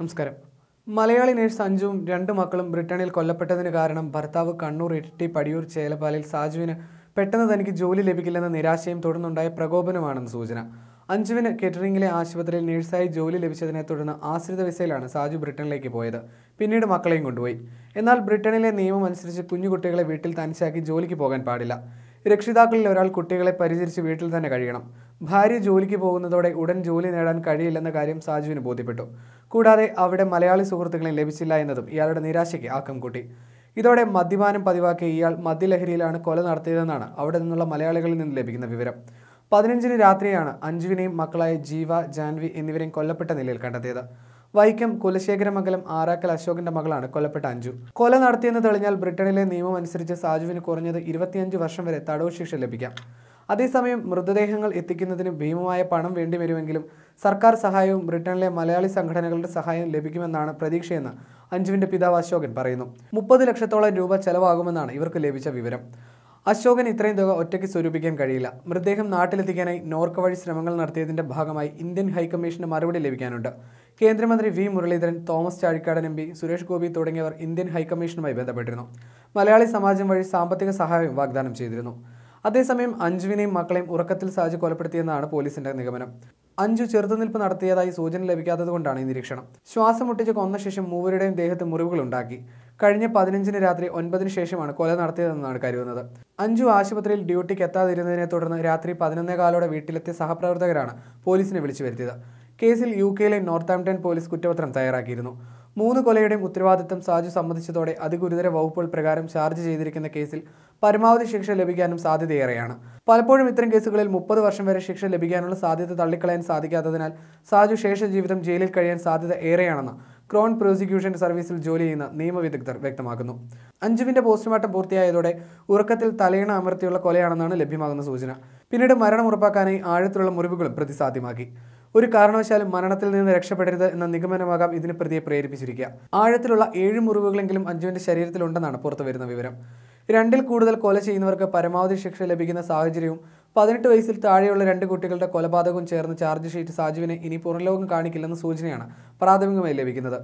നമസ്കാരം മലയാളി നേഴ്സ് അഞ്ചും രണ്ട് മക്കളും ബ്രിട്ടനിൽ കൊല്ലപ്പെട്ടതിന് കാരണം ഭർത്താവ് കണ്ണൂർ ഇരട്ടി പടിയൂർ ചേലപ്പാലിൽ സാജുവിന് പെട്ടെന്ന് തനിക്ക് ജോലി ലഭിക്കില്ലെന്ന നിരാശയും തുടർന്നുണ്ടായ പ്രകോപനമാണെന്ന് സൂചന അഞ്ജുവിന് കെറ്ററിംഗിലെ ആശുപത്രിയിൽ നഴ്സായി ജോലി ലഭിച്ചതിനെ തുടർന്ന് ആശ്രിത വിസയിലാണ് സാജു ബ്രിട്ടനിലേക്ക് പോയത് പിന്നീട് മക്കളെയും കൊണ്ടുപോയി എന്നാൽ ബ്രിട്ടനിലെ നിയമം അനുസരിച്ച് കുഞ്ഞുകുട്ടികളെ വീട്ടിൽ തനിച്ചാക്കി ജോലിക്ക് പോകാൻ പാടില്ല രക്ഷിതാക്കളിൽ ഒരാൾ കുട്ടികളെ പരിചരിച്ച് വീട്ടിൽ തന്നെ കഴിയണം ഭാര്യ ജോലിക്ക് പോകുന്നതോടെ ഉടൻ ജോലി നേടാൻ കഴിയില്ലെന്ന കാര്യം സാജുവിന് ബോധ്യപ്പെട്ടു കൂടാതെ അവിടെ മലയാളി സുഹൃത്തുക്കളെ ലഭിച്ചില്ല എന്നതും ഇയാളുടെ നിരാശയ്ക്ക് ആക്കം കൂട്ടി ഇതോടെ മദ്യപാനം പതിവാക്കി ഇയാൾ മദ്യലഹരിയിലാണ് കൊല നടത്തിയതെന്നാണ് അവിടെ നിന്നുള്ള മലയാളികളിൽ നിന്ന് ലഭിക്കുന്ന വിവരം പതിനഞ്ചിന് രാത്രിയാണ് അഞ്ജുവിനെയും മക്കളായ ജീവ ജാൻവി എന്നിവരെയും കൊല്ലപ്പെട്ട നിലയിൽ കണ്ടെത്തിയത് വൈക്കം കുലശേഖരമംഗലം ആറാക്കൽ അശോകന്റെ മകളാണ് കൊല്ലപ്പെട്ട അഞ്ജു കൊല നടത്തിയെന്ന് തെളിഞ്ഞാൽ ബ്രിട്ടനിലെ നിയമം അനുസരിച്ച് സാജുവിന് കുറഞ്ഞത് ഇരുപത്തിയഞ്ച് വർഷം വരെ തടവ് ശിക്ഷ ലഭിക്കാം അതേസമയം മൃതദേഹങ്ങൾ എത്തിക്കുന്നതിന് ഭീമമായ പണം വരുമെങ്കിലും സർക്കാർ സഹായവും ബ്രിട്ടനിലെ മലയാളി സംഘടനകളുടെ സഹായം ലഭിക്കുമെന്നാണ് പ്രതീക്ഷയെന്ന് അഞ്ജുവിന്റെ പിതാവ് അശോകൻ പറയുന്നു മുപ്പത് ലക്ഷത്തോളം രൂപ ചെലവാകുമെന്നാണ് ഇവർക്ക് ലഭിച്ച വിവരം അശോകൻ ഇത്രയും തുക ഒറ്റയ്ക്ക് സ്വരൂപിക്കാൻ കഴിയില്ല മൃതദേഹം നാട്ടിലെത്തിക്കാനായി നോർക്ക വഴി ശ്രമങ്ങൾ നടത്തിയതിന്റെ ഭാഗമായി ഇന്ത്യൻ ഹൈക്കമ്മീഷന് മറുപടി ലഭിക്കാനുണ്ട് കേന്ദ്രമന്ത്രി V Muraleedharan Thomas Chazhikadan M P Suresh Gopi തുടങ്ങിയവർ ഇന്ത്യൻ ഹൈക്കമ്മീഷനുമായി ബന്ധപ്പെട്ടിരുന്നു മലയാളി സമാജം വഴി സാമ്പത്തിക സഹായം വാഗ്ദാനം ചെയ്തിരുന്നു അതേസമയം അഞ്ജുവിനെയും മക്കളെയും ഉറക്കത്തിൽ സാജ് കൊലപ്പെടുത്തിയെന്നാണ് പോലീസിന്റെ നിഗമനം അഞ്ചു ചെറുത്തുനിൽപ്പ് നടത്തിയതായി സൂചന ലഭിക്കാത്തതുകൊണ്ടാണ് ഈ നിരീക്ഷണം ശ്വാസം മുട്ടിച്ച് കൊന്ന ശേഷം മൂവരുടെയും ദേഹത്ത് ഉണ്ടാക്കി കഴിഞ്ഞ പതിനഞ്ചിന് രാത്രി ഒൻപതിന് ശേഷമാണ് കൊല നടത്തിയതെന്നാണ് കരുതുന്നത് അഞ്ചു ആശുപത്രിയിൽ ഡ്യൂട്ടിക്ക് എത്താതിരുന്നതിനെ തുടർന്ന് രാത്രി പതിനൊന്നേകാലോടെ വീട്ടിലെത്തിയ സഹപ്രവർത്തകരാണ് പോലീസിനെ വിളിച്ചു വരുത്തിയത് കേസിൽ യു കെയിലെ നോർത്താംപ്ടൺ പോലീസ് കുറ്റപത്രം തയ്യാറാക്കിയിരുന്നു മൂന്ന് കൊലയുടെയും ഉത്തരവാദിത്തം സാജു സമ്മതിച്ചതോടെ അതിഗുരുതര വകുപ്പുകൾ പ്രകാരം ചാർജ് ചെയ്തിരിക്കുന്ന കേസിൽ പരമാവധി ശിക്ഷ ലഭിക്കാനും സാധ്യതയേറെയാണ് പലപ്പോഴും ഇത്തരം കേസുകളിൽ മുപ്പത് വർഷം വരെ ശിക്ഷ ലഭിക്കാനുള്ള സാധ്യത തള്ളിക്കളയാൻ സാധിക്കാത്തതിനാൽ സാജു ശേഷ ജീവിതം ജയിലിൽ കഴിയാൻ സാധ്യത ഏറെയാണെന്ന് ക്രോൺ പ്രോസിക്യൂഷൻ സർവീസിൽ ജോലി ചെയ്യുന്ന നിയമവിദഗ്ധർ വ്യക്തമാക്കുന്നു അഞ്ജുവിന്റെ പോസ്റ്റ്മോർട്ടം പൂർത്തിയായതോടെ ഉറക്കത്തിൽ തലയിണ അമർത്തിയുള്ള കൊലയാണെന്നാണ് ലഭ്യമാകുന്ന സൂചന പിന്നീട് മരണം ഉറപ്പാക്കാനായി ആഴത്തിലുള്ള മുറിവുകളും പ്രതിസാധ്യമാക്കി ഒരു കാരണവശാലും മരണത്തിൽ നിന്ന് രക്ഷപ്പെടരുത് എന്ന നിഗമനമാകാം ഇതിന് പ്രതിയെ പ്രേരിപ്പിച്ചിരിക്കുക ആഴത്തിലുള്ള ഏഴ് മുറിവുകളെങ്കിലും അഞ്ജുവിന്റെ ശരീരത്തിലുണ്ടെന്നാണ് പുറത്തു വരുന്ന വിവരം രണ്ടിൽ കൂടുതൽ കൊല ചെയ്യുന്നവർക്ക് പരമാവധി ശിക്ഷ ലഭിക്കുന്ന സാഹചര്യവും പതിനെട്ട് വയസ്സിൽ താഴെയുള്ള രണ്ട് കുട്ടികളുടെ കൊലപാതകവും ചേർന്ന് ചാർജ് ഷീറ്റ് സാജുവിനെ ഇനി പുറംലോകം കാണിക്കില്ലെന്ന സൂചനയാണ് പ്രാഥമികമായി ലഭിക്കുന്നത്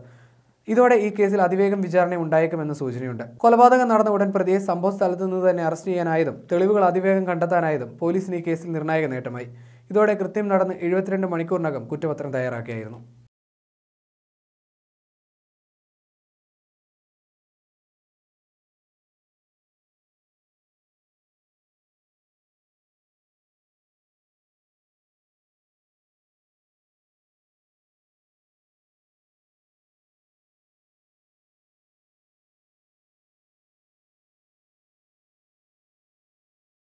ഇതോടെ ഈ കേസിൽ അതിവേഗം വിചാരണ ഉണ്ടായേക്കുമെന്ന സൂചനയുണ്ട് കൊലപാതകം നടന്ന ഉടൻ പ്രതിയെ സംഭവ സ്ഥലത്തു നിന്ന് തന്നെ അറസ്റ്റ് ചെയ്യാനായതും തെളിവുകൾ അതിവേഗം കണ്ടെത്താനായതും പോലീസിന് ഈ കേസിൽ നിർണായക നേട്ടമായി ഇതോടെ കൃത്യം നടന്ന് എഴുപത്തിരണ്ട് മണിക്കൂറിനകം കുറ്റപത്രം തയ്യാറാക്കിയായിരുന്നു